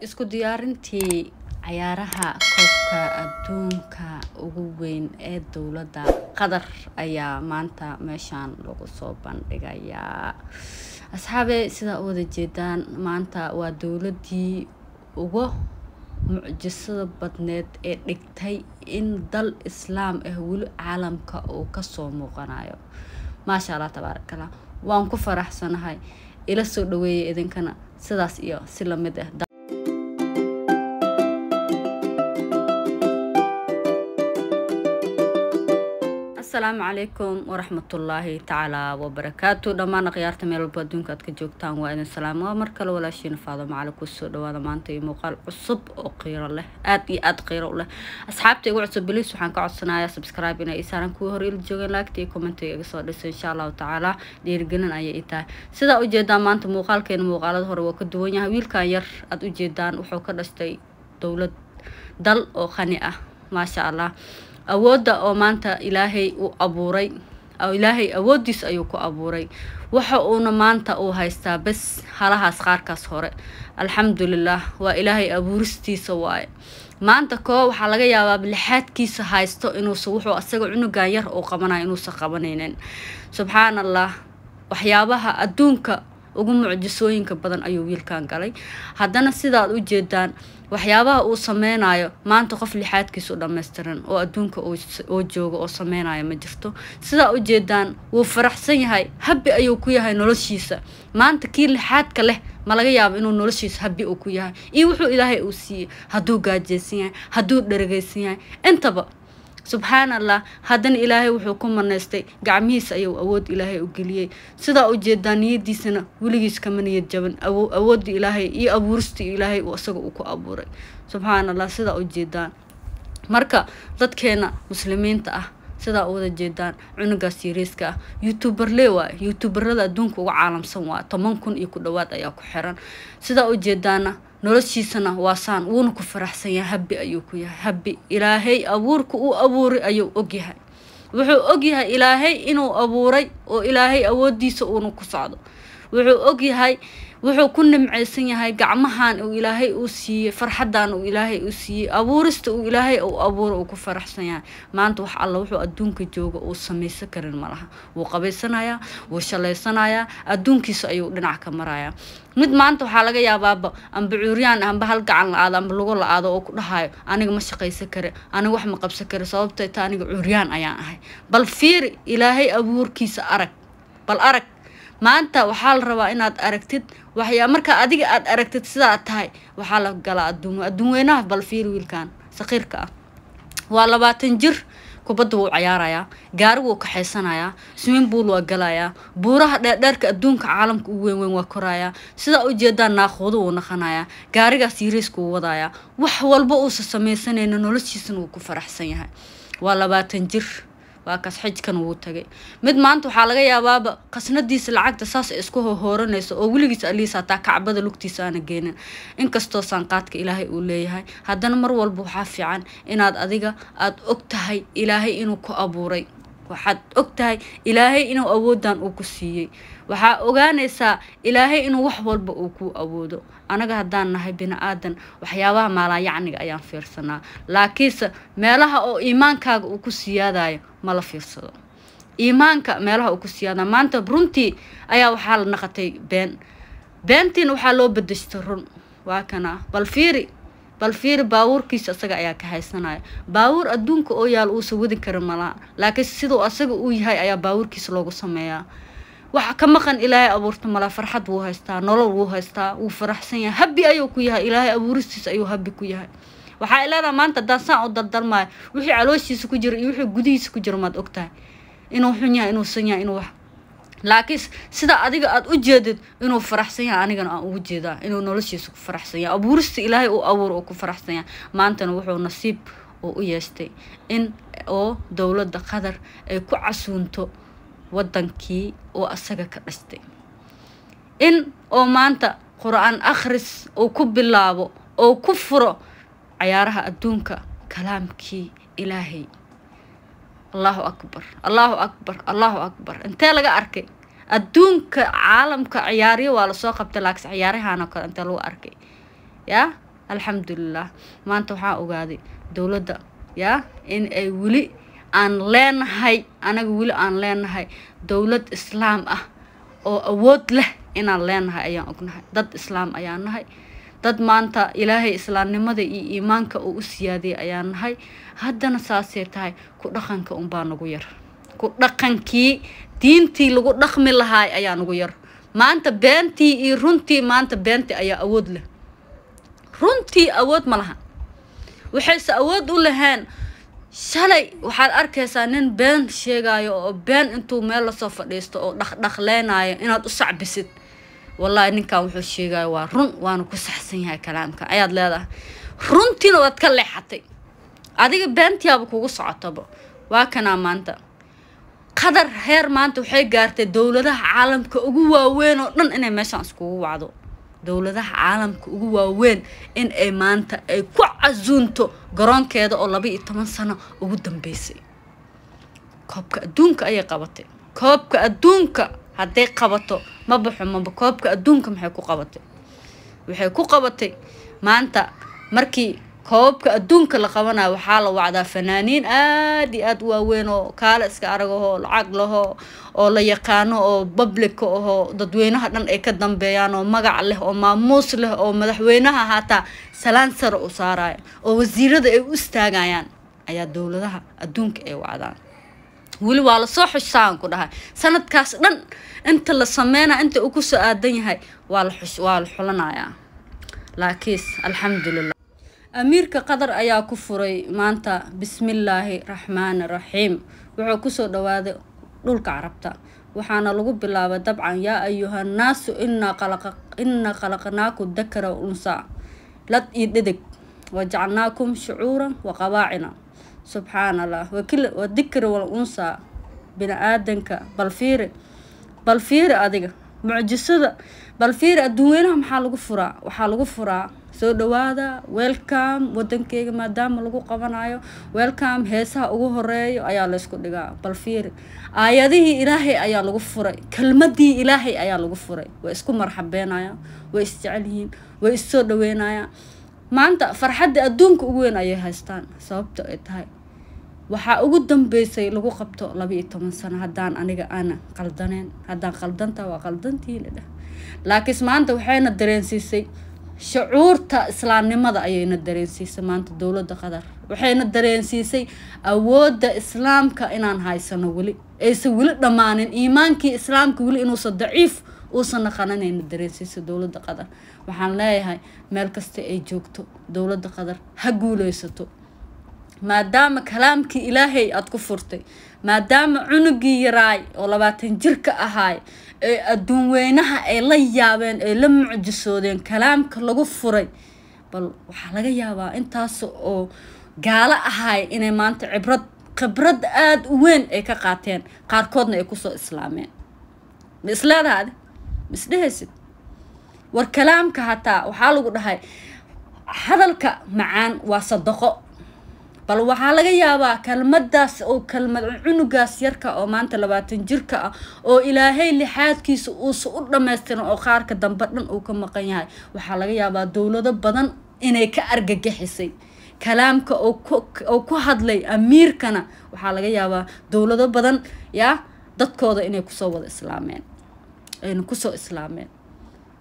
isku diyaarintii cayaaraha koobka adduunka ugu weyn ee dowladda qatar ayaa maanta meeshaan lagu soo bandhigayaa asxaabe sidaa u wada jeedaan maanta waa dowladdii ugu mucjisada badneed ee dhigtay in dal islaam ah weli caalamka uu kasoo muuqanayo maasha allah tabaarakallah waan ku faraxsanahay ila soo dhaweeya idinkana sidaas iyo si lamid ah asalaamu calaykum waraxmatullaahi tacaalaa wabarakaatu dhammaan akhyaarta meel walba adduunka aad ka joogtaan waa idin salaama mar kale walaashiina faado macali kusoo dhawaada maanta iyo muuqaal cusub oo qiiro leh aada iyo aada qiiro u leh asxaabta igu cusub beliis waxaan ka codsanayaa subscribe inay isaaran kuwa hor ili joogeen laagta iyo commentiga iga soo dhisa insha allahu tacaalaa dhiirigelin ayay i tahay sidaa ujeedaan maanta muuqaalkeena muuqaalada hore waa ka duwan yahay wiilkan yar aada ujeedaan wuxuu ka dhashtay dowlad dal oo qani ah maasha allah awoodda oo maanta ilaahay uu abuuray ilaahay awooddiis ayuu ku abuuray waxa uuna maanta uu haystaa bes halahaas qaarkaas hore alxamdulilah waa ilaahay abuuristiisa waaye maanta koo waxaa laga yaabaa bilixaadkiisa haysto inuusa wuxuu asaga cunugan yar uu qabanayo inuusa qabanaynin subxaan allah waxyaabaha adduunka ugu mucjisooyinka badan ayuu wiilkan galay haddana sidaad u jeedaan waxyaabaha uu sameynayo maanta qof lixaadkiisu dhammaystiran oo adduunka oo jooga oo sameynaya ma jirto sidaa u jeedaan wuu faraxsan yahay habbi ayuu ku yahay noloshiisa maanta kii lixaadka leh ma laga yaabo inuu noloshiisa habbi uu ku yahay iyo wuxuu ilaahay uu siiyey hadduu gaajaysan yahay hadduu dherageysan yahay intaba subxaan allah haddana ilaahay wuxuu ku manaystay gacmihiis ayuu awood ilaahay u geliyey sidaa u jeedaa niyadiisana weligiis kama niyad jaban awoodda ilaahay iyo abuuristii ilaahay isaga uu ku abuuray subxaan allah sidaa u jeedaan marka dadkeena muslimiinta ah sidaa wada jeedaan cunugaas yariiska ah youtuberle waa youtuberada adduunka uga caalamsan waa toban kun iyo ku dhawaad ayaa ku xiran sidaa u jeedaana noloshiisana waa saan wuuna ku faraxsan yahay habbi ayuu ku yahay habbi ilaahay abuurka uu abuuray ayuu ogyahay wuxuu ogyahay ilaahay inuu abuuray oo ilaahay awooddiisa uuna ku socdo wuxuu ogyahay wuxuu ku nimcaysan yahay gacmahan uu ilaahay uu siiyey farxadan uu ilaahay uu siiyey abuurista uu ilaahay uu abuuro uu ku faraxsan yahay maanta wax alla wuxuu adduunka jooga uu samaysan karin malaha wuu qabaysanayaa wuu shalaysanayaa adduunkiisa ayuu dhinac ka marayaa mid maanta waxaa laga yaabaaba amba cuuryaan amba hal gacan la aado amba lugo la aado oo ku dhahayo aniga ma shaqaysan kare aniga wax ma qabsan kare sababtay ah ta aniga cuuryaan ayaan ahay bal fiiri ilaahay abuurkiisa arag bal arag maanta waxaa la rabaa inaad aragtid waxyaa markaa adiga aad aragtid sidaa tahay waxaa la galaa adduun adduun weynaha balfiil wiilkan sakiirka ah waa labaatan jir kubadda wuu cayaarayaa gaari wuu kaxaysanayaa swimin buul waa galayaa buuraha dheerdheerka adduunka caalamka ugu weyn weyn waa korayaa sidaa u jeedaa naaqoodu wuu naqanayaa gaarigaas yiriiska uu wadaayaa wax walba uusa samaysanayna noloshiisana wuu ku faraxsan yahay waa labaatan jir waa kas xijkan wuu tagay mid maanta waxaa laga yaabaaba kasnadiisa lacagta saas ay isku hohooranayso oo weligiis aliis hataa kacbada lugtiisa aana geenin inkastoo sanqaadka ilaahay uu leeyahay haddana mar walba waxaa fiican inaad adiga aad og tahay ilaahay inuu ku abuuray waxaad og tahay ilaahay inuu awooddan uu ku siiyey waxaa ogaanaysaa ilaahay inuu wax walba uu ku awoodo anaga haddaan nahay bini-aadan waxyaabaha maalaayacniga ayaan fiirsanaa laakiinse meelaha oo iimaankaaga uu ku siyaadayo mala fiirsado iimaanka meelaha uu ku siyaada maanta runtii ayaa waxaa la naqatay been beentiin waxaa loo badeshta run waa kanaa bal fiiri bal fiiri baabuurkiisa asaga ayaa ka haysanaya baabuur adduunka oo yaal uusa wadi kara malaa laakiin siduu asaga uu yahay ayaa baabuurkiisa loogu sameeyaa wax ka maqan ilaahay abuurta mala farxad wuu haystaa nolol wuu haystaa wuu faraxsan yahay habbi ayuu ku yahay ilaahay abuuristiis ayuu habbi ku yahay waxa ay maanta haddaan u dardarmaayo wixii calooshiisa ku jira iyo wixii gudihiisa ku jira maad ogtahay inuu xun yahay inuu san yahay inuu wax laakiin sida adiga aada u jeedid inuu faraxsan yahay anigana aan ugu jeedaa inuu noloshiisa ku faraxsan yahay abuurista ilaahay uu abuur oo ku faraxsan yahay maantana wuxuu nasiib oo u yeestay in oo dowladda qatar ay ku casuunto waddankii uu asaga ka dhistay in oo maanta qur-aan akhris uu ku bilaabo oo ku furo cayaaraha adduunka kalaamkii ilaahay allaahu akbar allaahu akbar allaahu akbar intee laga arkay adduunka caalamka ciyaaryo waa lasoo qabtay laakse ciyaaryahanoo kale intee lagu arkay yaa alxamdulilah maanta waxaan ogaaday dowladda yaa in ay weli aan leenahay anaga weli aan leenahay dowlad islaam ah oo awood leh inaan leenahay ayaan ognahay dad islaam ayaan nahay dad maanta ilaahay islaamnimada iyo iimaanka uu u siyaadiyay ayaan nahay haddana saasay tahay ku dhaqanka unbaa nagu yar ku dhaqankii diintii lagu dhaqmi lahaay ayaa nagu yar maanta beentii iyo runtii maanta beentii ayaa awood leh runtii awood ma laha waxayse awood u laheen shalay waxaad arkaysaa nin been sheegaayo oo been intuu meel lasoo fadhiisto oo dhaqdhaqleynaayo inaad u sacbisid wallaahi ninkan wuxuu sheegayo waa run waana ku saxsan yahay kalaamka ayaad leedahay runtiina waad ka leexatay adiga beentiyaaba kugu socotaba waa kanaa maanta qadar heer maanta waxay gaartay dowladaha caalamka ugu waaweyn oo dhan inay meeshaan iskugu wacdo dowladaha caalamka ugu waaweyn in ay maanta ay ku casuunto garoonkeeda oo laba iyo toban sano ugu dambeysay koobka adduunka ayay qabatay koobka adduunka hadday qabato ma baxo maba koobka adduunka maxay ku qabatay waxay ku qabatay maanta markii koobka adduunka la qabanaya waxaa la wacdaa fanaaniin aad iyo aad u waaweyn oo kaale iska aragaho lacag laho oo la yaqaano oo bablica ahoo dadweynaha dhan ay ka dambeeyaan oo magac leh oo maamuus leh oo madaxweynaha haataa salaan sare u saaraya oo wasiirada ay u istaagayaan ayaa dowladaha adduunka ay wacdaan weli waa lasoo xusaan ku dhahay sanadkaas dhan inta la sameynaya inta uu ku soo aadan yahay waa la xulanaya laakiis alxamdulilah amiirka qatar ayaa ku furay maanta bismillaahi raxmaan raxiim wuxuu kusoo dhawaaday dhulka carabta waxaana lagu bilaabay dabcan yaa ayuhannaasu innaa khalaqnaaku dakara unsa lad iyo dhedeg wajacalnaakum shucuuran wa qabaacina subxaan allah wa dikri wal unsa bini-aadanka balfiiri balfiiri adiga mucjisada balfiiri adduun weynaha maxaa lagu furaa waxaa lagu furaa soo dhawaada welcom wadankeyga maadaama lagu qabanayo welcom heesaha ugu horeeyo ayaa laysku dhigaa bal fiiri aayadihii ilaahay ayaa lagu furay kelmadii ilaahay ayaa lagu furay way isku marxabeynayaan way isjecelyihiin way issoo dhaweynayaan maanta farxadda adduunka ugu weyn ayay haystaan sababta ay tahay waxaa ugu dambeysay lagu qabto labaiyo toban sano haddaan aniga aana qaldaneen haddaan qaldantaa waa qaldantiinidheh laakiinse maanta waxayna dareensiisay shucuurta islaamnimada ayayna dareensiisay maanta dowladda qatar waxayna dareensiisay awoodda islaamka inaan haysano weli aysan weli dhammaanin iimaankii islaamka weli inuusan daciif uusan naqananayna dareensiisay dowladda qatar waxaan leeyahay meel kasta ay joogto dowladda qatar ha guuleysato maadaama kalaamkii ilaahay aada ku furtay maadaama cunugii yaraay oo labaatan jirka ahaay ee adduunweynaha ay la yaabeen ay la mucjisoodeen kalaamka lagu furay bal waxaa laga yaabaa intaas oo gaalo ahaay inay maanta cibrad khibrad aada u weyn ay ka qaateen qaarkoodna ay kusoo islaameen ma isleedahaade ma isdhehaysid war kalaamka hataa waxaa lagu dhahay hadalka macaan waa sadaqo bal waxaa laga yaabaa kelmadaas oo kelmad cunugaas yarka oo maanta labaatan jirka ah oo ilaahay lixaadkiisa uusa u dhamaystirin oo qaarka dambe dhan uu ka maqan yahay waxaa laga yaabaa dowlado badan inay ka argagixisay kalaamka oo ku hadlay amiirkana waxaa laga yaabaa dowlado badan yaa dadkooda inay kusoo wada islaameen ayna kusoo islaameen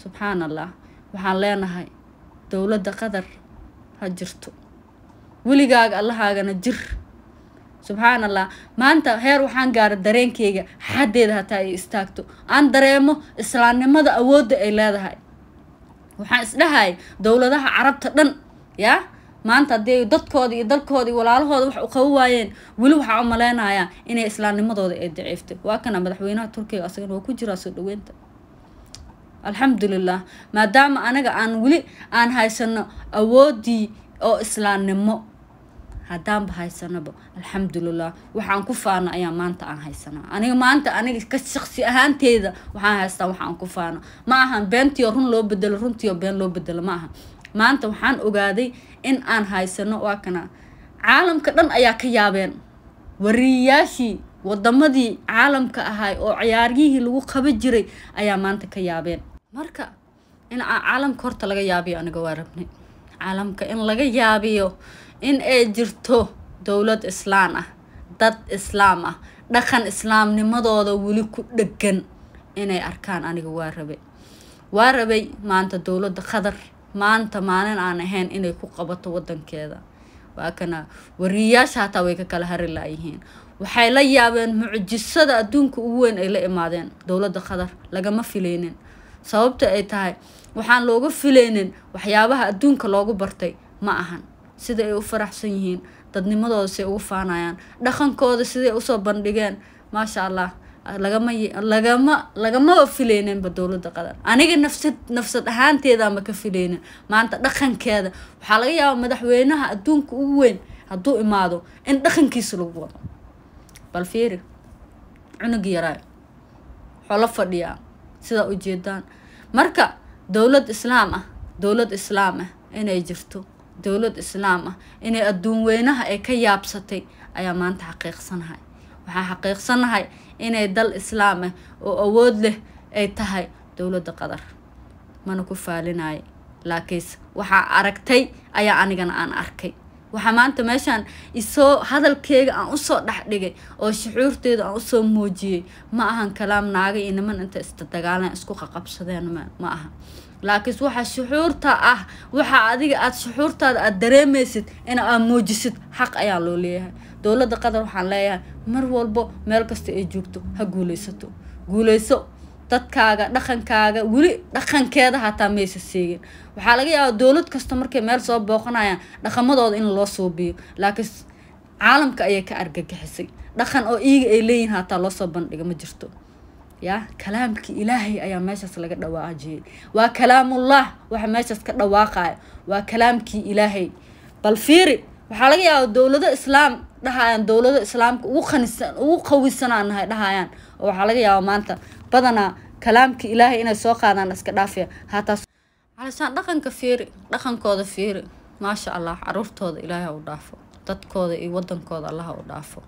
subxaan allah waxaan leenahay dowladda qadar ha jirto weligaaga allahaagana jir subxaan allah maanta heer waxaan gaara dareenkeyga xaddeeda hataa ay istaagto aan dareemo islaamnimada awoodda ay leedahay waxaan isdhahay dowladaha carabta dhan yaa maanta haddii dadkooda iyo dalkooda walaalahooda wax u qabo waayeen weli waxaa u maleynayaa inay islaamnimadooda ay daciiftay waa kana madaxweynaha turkiga asagana waa ku jiraa soo dhaweynta alxamdulilah maadaama anaga aan weli aan haysano awooddii oo islaamnimo haddaanba haysanaba alxamdulilah waxaan ku faano ayaa maanta aan haysanaa aniga maanta aniga ka shaqsi ahaanteeda waxaan haystaa waxaan ku faano ma ahan beentiyo run loo bedelo runtiyo been loo bedelo ma aha maanta waxaan ogaaday in aan haysano waa kana caalamka dhan ayaa ka yaabeen wariyayaashii wadamadii caalamka ahaay oo ciyaaryihii lagu qaba jiray ayaa maanta ka yaabeen marka in caalamka horta laga yaabiyo aniga waa rabnay caalamka in laga yaabiyo in ay jirto dowlad islaan ah dad islaam ah dhaqan islaamnimadooda weli ku dhegan inay arkaan aniga waa rabe waa rabay maanta dowladda qatar maanta maalin aan ahayn inay ku qabato wadankeeda waa kana wariyayaasha hataa way ka kala hari laayihiin waxay la yaabeen mucjisada adduunka ugu weyn ay la imaadeen dowladda qatar lagama filaynin sababta ay tahay waxaan looga filaynin waxyaabaha adduunka loogu bartay ma ahan sida ay u faraxsan yihiin dadnimadooda siay ugu faanayaan dhaqankooda siday usoo bandhigeen maasha allah lagama lagama lagamaba filayneenba dowladda qatar aniga nafsad nafsad ahaanteedama ka filaynin maanta dhaqankeeda waxaa laga yaabaa madaxweynaha adduunka ugu weyn hadduu imaado in dhaqankiisa lagu wado bal fiiri cunug yaraayo waxuu fadhiyaa sidaa ujeedaan marka dowlad islaam ah dowlad islaam ah inay jirto dowlad islaam ah inay adduun weynaha ay ka yaabsatay ayaa maanta xaqiiqsanahay waxaan xaqiiqsanahay inay dal islaam ah oo awood leh ay tahay dowladda qatar mana ku faalinaay laakiinse waxaa aragtay ayaa anigana aan arkay waxaa maanta meeshaan isoo hadalkeyga aan usoo dhexdhigay oo shucuurteeda aan usoo muujiyey ma ahan kalaam naaga iyo niman inta isdadagaalan isku qaqabsadeen ma aha laakiinse waxaa shuxuurta ah waxa adiga aad shuxuurtaada aad dareemaysid in aad muujisid xaq ayaa loo leeyahay dowladda qatar waxaan leeyahay mar walbo meel kasta ay joogto ha guulaysato guulayso dadkaaga dhaqankaaga weli dhaqankeeda hataa maysa seegin waxaa laga yaabaa dowlad kasta markay meel soo booqanayaan dhaqamadooda in loo suubiyo laakiin caalamka ayay ka argagixisay dhaqan oo iiga ay leeyihin hataa loo soo bandhiga ma jirto ya kalaamkii ilaahay ayaa meeshaas laga dhawaaqajiyey waa kalaamullah waxa meeshaas ka dhawaaqaya waa kalaamkii ilaahay bal fiiri waxaa laga yaaba dowlado islaam dhahayaan dowlado islaamka ugu qanisan ugu qawisanaan nahay dhahayaan oo waxaa laga yaaba maanta badanaa kalaamkii ilaahay inay soo qaadaan iska dhaafaya haataas علشان دقن كفير دقن كود فير ما شاء الله u dhaafo dadkooda iyo إي ودن كود الله ودافو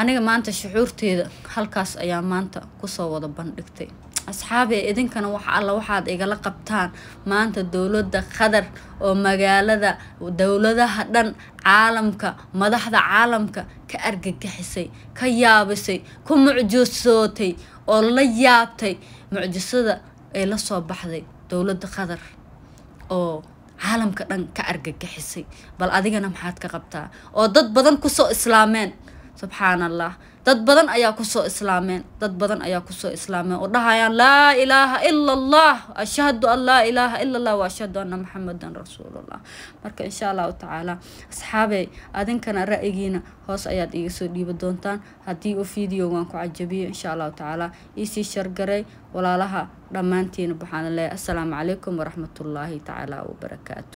aniga maanta shucuurteeda halkaas ayaa maanta kusoo wada bandhigtay asxaabi idinkana wax alla waxaad igala qabtaan maanta dowladda qatar oo magaalada dowladaha dhan caalamka madaxda caalamka ka argagixisay ka yaabisay ku mucjisootay oo la yaabtay mucjisada ay la soo baxday dowladda qatar oo caalamka dhan ka argagixisay bal adigana maxaad ka qabtaa oo dad badan kusoo islaameen subxaan allah dad badan ayaa kusoo islaameen dad badan ayaa kusoo islaameen oo dhahayaan laa ilaaha ila allah ashhadu an laa ilaaha ila allah waashhadu anna muxamedan rasuulullah marka insha allahu tacaala asxaabey adinkana ra-yigiina hoos ayaad iga soo dhiiba doontaan haddii uu waan ku cajabiyo insha allahu tacaala iisii shargaray walaalaha dhammaantiina waxaana leeyahy assalaamu calaykum waraxmatullaahi tacaala wabarakaatu